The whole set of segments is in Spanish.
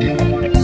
Thank you.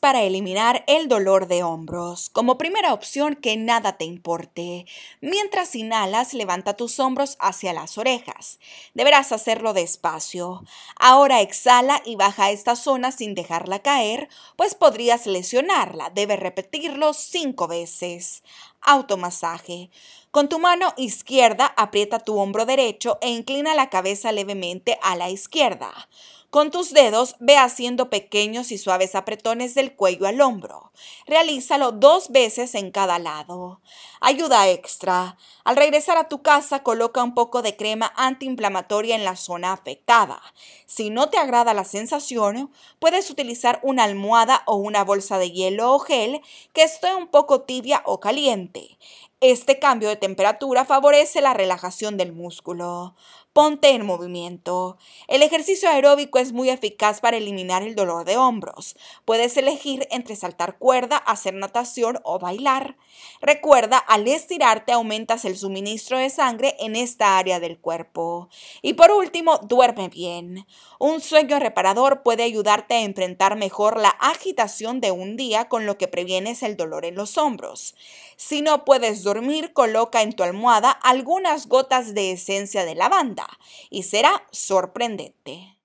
para eliminar el dolor de hombros. Como primera opción, que nada te importe. Mientras inhalas, levanta tus hombros hacia las orejas. Deberás hacerlo despacio. Ahora exhala y baja esta zona sin dejarla caer, pues podrías lesionarla. Debes repetirlo cinco veces. Automasaje. Con tu mano izquierda aprieta tu hombro derecho e inclina la cabeza levemente a la izquierda. Con tus dedos ve haciendo pequeños y suaves apretones del cuello al hombro. Realízalo dos veces en cada lado. Ayuda extra. Al regresar a tu casa, coloca un poco de crema antiinflamatoria en la zona afectada. Si no te agrada la sensación, puedes utilizar una almohada o una bolsa de hielo o gel que esté un poco tibia o caliente. Este cambio de temperatura favorece la relajación del músculo. Ponte en movimiento. El ejercicio aeróbico es muy eficaz para eliminar el dolor de hombros. Puedes elegir entre saltar cuerda, hacer natación o bailar. Recuerda, al estirarte aumentas el suministro de sangre en esta área del cuerpo. Y por último, duerme bien. Un sueño reparador puede ayudarte a enfrentar mejor la agitación de un día con lo que previenes el dolor en los hombros. Si no puedes dormir, coloca en tu almohada algunas gotas de esencia de lavanda y será sorprendente.